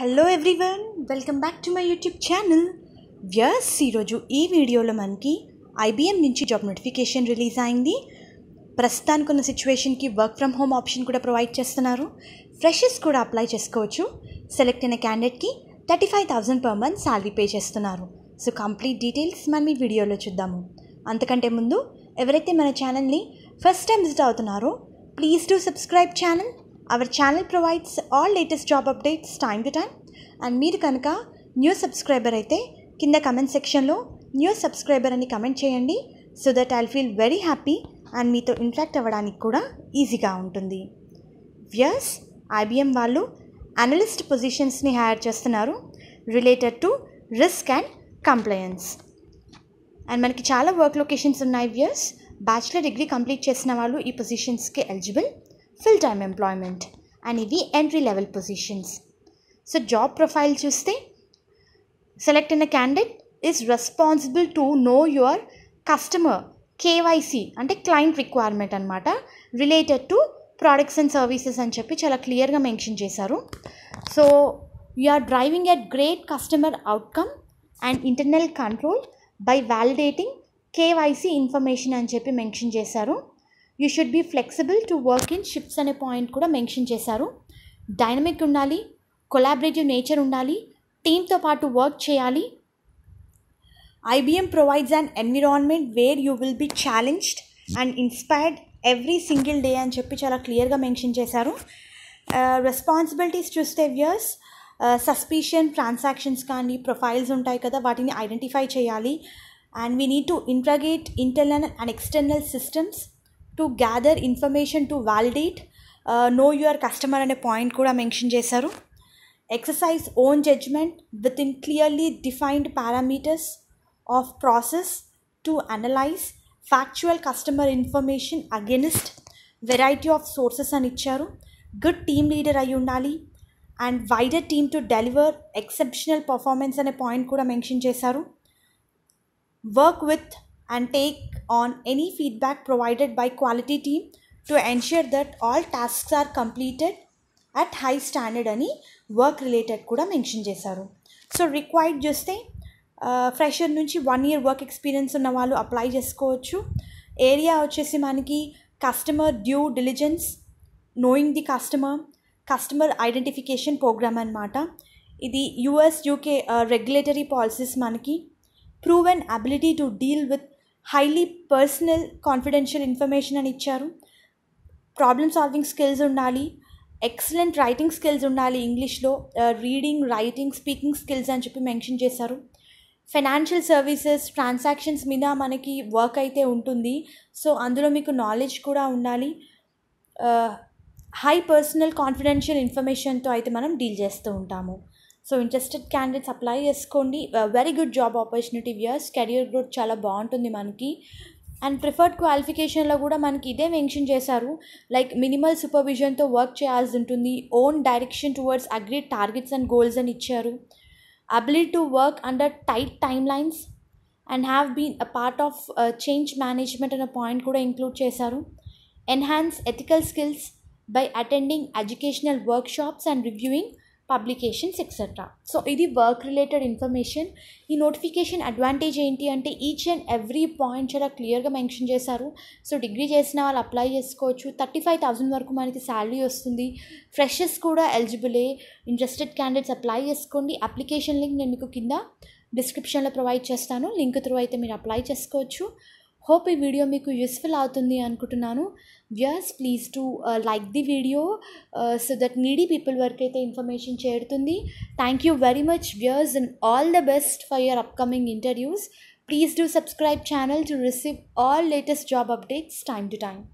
hello everyone welcome back to my YouTube channel viewers ఈరోజు ఈ వీడియోలో మనకి ఐబీఎం నుంచి జాబ్ నోటిఫికేషన్ రిలీజ్ అయింది ప్రస్తుతానికి ఉన్న సిచ్యువేషన్కి వర్క్ ఫ్రమ్ హోమ్ ఆప్షన్ కూడా ప్రొవైడ్ చేస్తున్నారు ఫ్రెషర్స్ కూడా అప్లై చేసుకోవచ్చు సెలెక్ట్ అయిన క్యాండిడేట్కి thirty five thousand per month salary pay చేస్తున్నారు సో కంప్లీట్ డీటెయిల్స్ మనం ఈ వీడియోలో చూద్దాము అంతకంటే ముందు ఎవరైతే మన ఛానల్ని ఫస్ట్ టైం విజిట్ అవుతున్నారో please do subscribe channel our channel provides all latest job updates time to time and మీరు కనుక న్యూ సబ్స్క్రైబర్ అయితే కింద కమెంట్ సెక్షన్లో న్యూ సబ్స్క్రైబర్ అని కమెంట్ చేయండి so that I feel very happy and మీతో interact అవ్వడానికి కూడా ఈజీగా ఉంటుంది వ్యస్ ఐబిఎం వాళ్ళు అనలిస్ట్ పొజిషన్స్ని హైర్ చేస్తున్నారు related to risk and compliance and మనకి చాలా వర్క్ లొకేషన్స్ ఉన్నాయి వ్యస్ బ్యాచిలర్ డిగ్రీ కంప్లీట్ చేసిన వాళ్ళు ఈ పొజిషన్స్కి eligible full time employment and ఇవి entry level positions so job profile చూస్తే సెలెక్ట్ అయిన candidate is responsible to know your customer KYC అంటే క్లయింట్ రిక్వైర్మెంట్ అనమాట related to products and services అని చెప్పి చాలా క్లియర్గా మెన్షన్ చేశారు so you are driving at great customer outcome and internal control by validating KYC information అని చెప్పి mention చేశారు you should be flexible to work in shifts అనే పాయింట్ కూడా మెన్షన్ చేశారు డైనమిక్ ఉండాలి కొలాబరేటివ్ నేచర్ ఉండాలి టీమ్తో పాటు వర్క్ చేయాలి IBM provides an environment where you will be challenged and inspired every single day అని చెప్పి చాలా క్లియర్గా మెన్షన్ చేశారు రెస్పాన్సిబిలిటీస్ చూస్తే వ్యూర్స్ సస్పిషన్ ట్రాన్సాక్షన్స్ కానీ ప్రొఫైల్స్ ఉంటాయి కదా వాటిని ఐడెంటిఫై చేయాలి and we need to integrate internal and external systems to gather information to validate know your customer అనే పాయింట్ కూడా మెన్షన్ చేశారు exercise own judgement within clearly defined parameters of process to analyse factual customer information against variety of sources అని ఇచ్చారు good team leader అయి ఉండాలి and wider team to deliver exceptional performance అనే point కూడా mention చేశారు work with and take on any feedback provided by quality team to ensure that all tasks are completed at high standard అని work related కూడా mention చేశారు so required చేస్తే fresher నుంచి one year work experience ఉన్న వాళ్ళు apply చేసుకోవచ్చు area వచ్చేసి మనకి customer due diligence knowing the customer customer identification programme అనమాట ఇది యుఎస్ యూకే రెగ్యులేటరీ పాలసీస్ మనకి prove and ability to deal with highly personal confidential information అని ఇచ్చారు ప్రాబ్లమ్ సాల్వింగ్ స్కిల్స్ ఉండాలి ఎక్సలెంట్ రైటింగ్ స్కిల్స్ ఉండాలి ఇంగ్లీష్లో రీడింగ్ రైటింగ్ స్పీకింగ్ స్కిల్స్ అని చెప్పి మెన్షన్ చేశారు ఫైనాన్షియల్ సర్వీసెస్ ట్రాన్సాక్షన్స్ మీద మనకి వర్క్ అయితే ఉంటుంది సో అందులో మీకు నాలెడ్జ్ కూడా ఉండాలి హై పర్సనల్ కాన్ఫిడెన్షియల్ ఇన్ఫర్మేషన్తో అయితే మనం డీల్ చేస్తూ ఉంటాము సో ఇంట్రెస్టెడ్ క్యాండిడేట్స్ అప్లై చేసుకోండి very good job opportunity viewers career growth చాలా బాగుంటుంది మనకి అండ్ ప్రిఫర్డ్ క్వాలిఫికేషన్లో కూడా మనకి ఇదే మెన్షన్ చేశారు లైక్ మినిమల్ సూపర్విజన్తో వర్క్ చేయాల్సి ఉంటుంది own direction towards agreed targets and goals అని ఇచ్చారు ability to work under tight time lines and have been a part of change management అనే పాయింట్ కూడా ఇంక్లూడ్ చేశారు enhance ethical skills by attending educational workshops and reviewing publications etcetera so ఇది work related information ఈ notification advantage ఏంటి అంటే each and every point చాలా క్లియర్గా mention చేశారు సో డిగ్రీ చేసిన వాళ్ళు అప్లై చేసుకోవచ్చు థర్టీ ఫైవ్ థౌసండ్ వరకు మనకి శాలరీ వస్తుంది ఫ్రెషర్స్ కూడా ఎలిజిబులే ఇంట్రెస్టెడ్ క్యాండిడేట్స్ అప్లై చేసుకోండి అప్లికేషన్ లింక్ నేను మీకు కింద డిస్క్రిప్షన్లో ప్రొవైడ్ చేస్తాను లింక్ త్రూ అయితే మీరు అప్లై చేసుకోవచ్చు హోప్ ఈ వీడియో మీకు యూస్ఫుల్ అవుతుంది అనుకుంటున్నాను just please to like the video so that needy people వరకు అయితే ఇన్ఫర్మేషన్ చేరుతుంది thank you very much viewers and all the best for your upcoming interviews please do subscribe channel to receive all latest job updates time to time